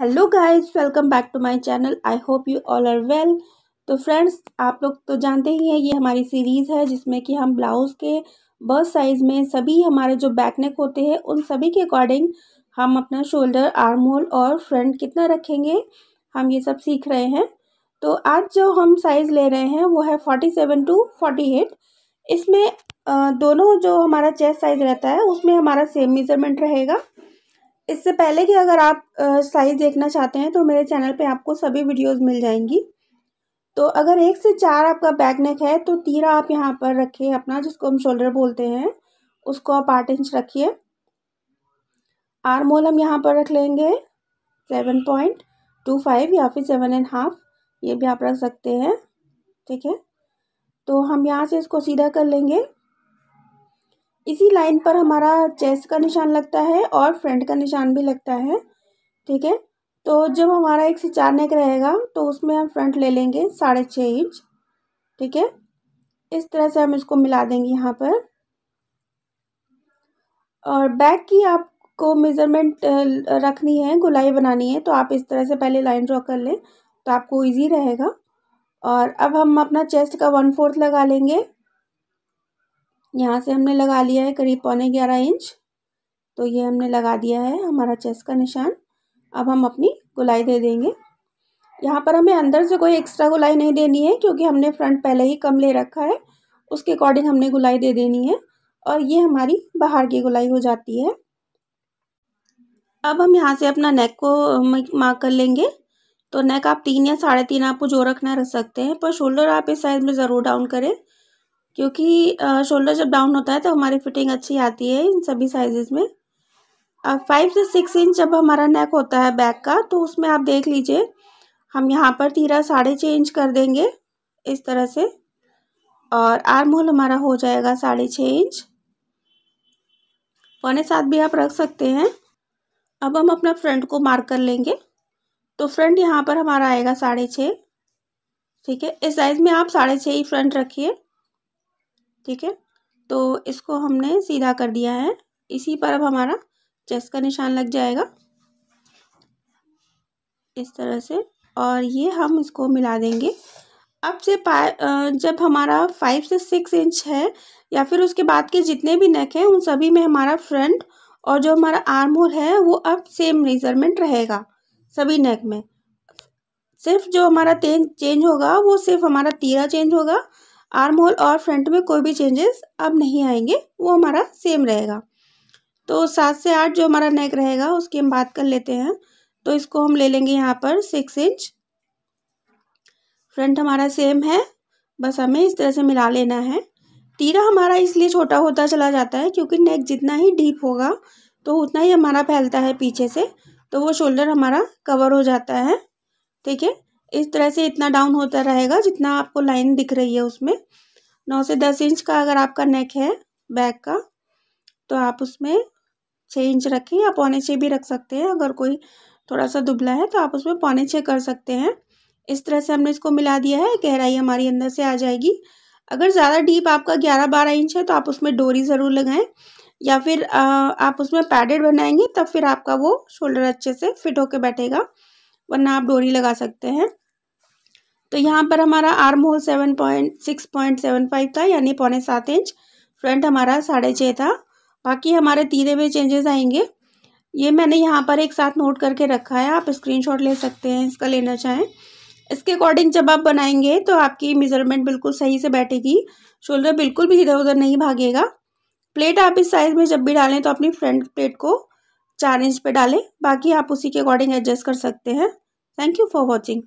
hello guys welcome back to my channel I hope you all are well तो friends आप लोग तो जानते ही हैं ये हमारी सीरीज़ है जिसमें कि हम ब्लाउज़ के बर्थ साइज़ में सभी हमारे जो बैक नेक होते हैं उन सभी के अकॉर्डिंग हम अपना शोल्डर आर्म होल और फ्रंट कितना रखेंगे हम ये सब सीख रहे हैं तो आज जो हम साइज़ ले रहे हैं वो है forty seven two forty eight इसमें दोनों जो हमारा चेस्ट साइज़ रहता है उसमें हमारा सेम मेज़रमेंट रहेगा इससे पहले कि अगर आप साइज़ देखना चाहते हैं तो मेरे चैनल पे आपको सभी वीडियोस मिल जाएंगी तो अगर एक से चार आपका बैक नेक है तो तीरा आप यहाँ पर रखिए अपना जिसको हम शोल्डर बोलते हैं उसको आप आठ इंच रखिए आरमोल हम यहाँ पर रख लेंगे सेवन पॉइंट टू फाइव या फिर सेवन एंड हाफ ये भी आप रख सकते हैं ठीक है तो हम यहाँ से इसको सीधा कर लेंगे इसी लाइन पर हमारा चेस्ट का निशान लगता है और फ्रंट का निशान भी लगता है ठीक है तो जब हमारा एक से चार नेक रहेगा तो उसमें हम फ्रंट ले लेंगे साढ़े छः इंच ठीक है इस तरह से हम इसको मिला देंगे यहाँ पर और बैक की आपको मेज़रमेंट रखनी है गुलाई बनानी है तो आप इस तरह से पहले लाइन ड्रॉ कर लें तो आपको ईजी रहेगा और अब हम अपना चेस्ट का वन फोर्थ लगा लेंगे यहाँ से हमने लगा लिया है करीब पौने ग्यारह इंच तो ये हमने लगा दिया है हमारा चेस्ट का निशान अब हम अपनी गुलाई दे देंगे यहाँ पर हमें अंदर से कोई एक्स्ट्रा गुलाई नहीं देनी है क्योंकि हमने फ्रंट पहले ही कम ले रखा है उसके अकॉर्डिंग हमने गुलाई दे देनी है और ये हमारी बाहर की गुलाई हो जाती है अब हम यहाँ से अपना नेक को मार्क कर लेंगे तो नेक आप तीन या साढ़े तीन आपको जो रखना रख सकते हैं पर शोल्डर आप इस साइज़ में ज़रूर डाउन करें क्योंकि शोल्डर जब डाउन होता है तो हमारी फिटिंग अच्छी आती है इन सभी साइजेस में अब फाइव से सिक्स इंच जब हमारा नेक होता है बैक का तो उसमें आप देख लीजिए हम यहाँ पर तीरा साढ़े छः इंच कर देंगे इस तरह से और आर्म होल हमारा हो जाएगा साढ़े छः इंच पौने साथ भी आप रख सकते हैं अब हम अपना फ्रंट को मार्क कर लेंगे तो फ्रंट यहाँ पर हमारा आएगा साढ़े छः ठीक है इस साइज़ में आप साढ़े छः ही फ्रंट रखिए ठीक है तो इसको हमने सीधा कर दिया है इसी पर अब हमारा चेस्ट का निशान लग जाएगा इस तरह से और ये हम इसको मिला देंगे अब से पा जब हमारा फाइव से सिक्स इंच है या फिर उसके बाद के जितने भी नेक हैं उन सभी में हमारा फ्रंट और जो हमारा आर्म होल है वो अब सेम मेजरमेंट रहेगा सभी नेक में सिर्फ जो हमारा चेंज होगा वो सिर्फ हमारा तीरा चेंज होगा आर्म होल और फ्रंट में कोई भी चेंजेस अब नहीं आएंगे वो हमारा सेम रहेगा तो सात से आठ जो हमारा नेक रहेगा उसकी हम बात कर लेते हैं तो इसको हम ले लेंगे यहाँ पर सिक्स इंच फ्रंट हमारा सेम है बस हमें इस तरह से मिला लेना है तीरा हमारा इसलिए छोटा होता चला जाता है क्योंकि नेक जितना ही डीप होगा तो उतना ही हमारा फैलता है पीछे से तो वो शोल्डर हमारा कवर हो जाता है ठीक है इस तरह से इतना डाउन होता रहेगा जितना आपको लाइन दिख रही है उसमें नौ से दस इंच का अगर आपका नेक है बैक का तो आप उसमें छः इंच रखें या पौने छः भी रख सकते हैं अगर कोई थोड़ा सा दुबला है तो आप उसमें पौने छः कर सकते हैं इस तरह से हमने इसको मिला दिया है गहराई हमारी अंदर से आ जाएगी अगर ज़्यादा डीप आपका ग्यारह बारह इंच है तो आप उसमें डोरी ज़रूर लगाएं या फिर आप उसमें पैडेड बनाएंगे तब फिर आपका वो शोल्डर अच्छे से फिट होकर बैठेगा वरना आप डोरी लगा सकते हैं तो यहाँ पर हमारा arm hole seven point six point seven five था यानी पौने सात इंच फ्रंट हमारा साढ़े छः था बाकी हमारे तीरे हुए चेंजेस आएंगे ये मैंने यहाँ पर एक साथ नोट करके रखा है आप स्क्रीनशॉट ले सकते हैं इसका लेना चाहें इसके अकॉर्डिंग जब आप बनाएंगे तो आपकी मेजरमेंट बिल्कुल सही से बैठेगी शोल्डर बिल्कुल भी इधर उधर नहीं भागेगा प्लेट आप इस साइज़ में जब भी डालें तो अपनी फ्रंट प्लेट को चार इंच पे डालें बाकी आप उसी के अकॉर्डिंग एडजस्ट कर सकते हैं थैंक यू फॉर वॉचिंग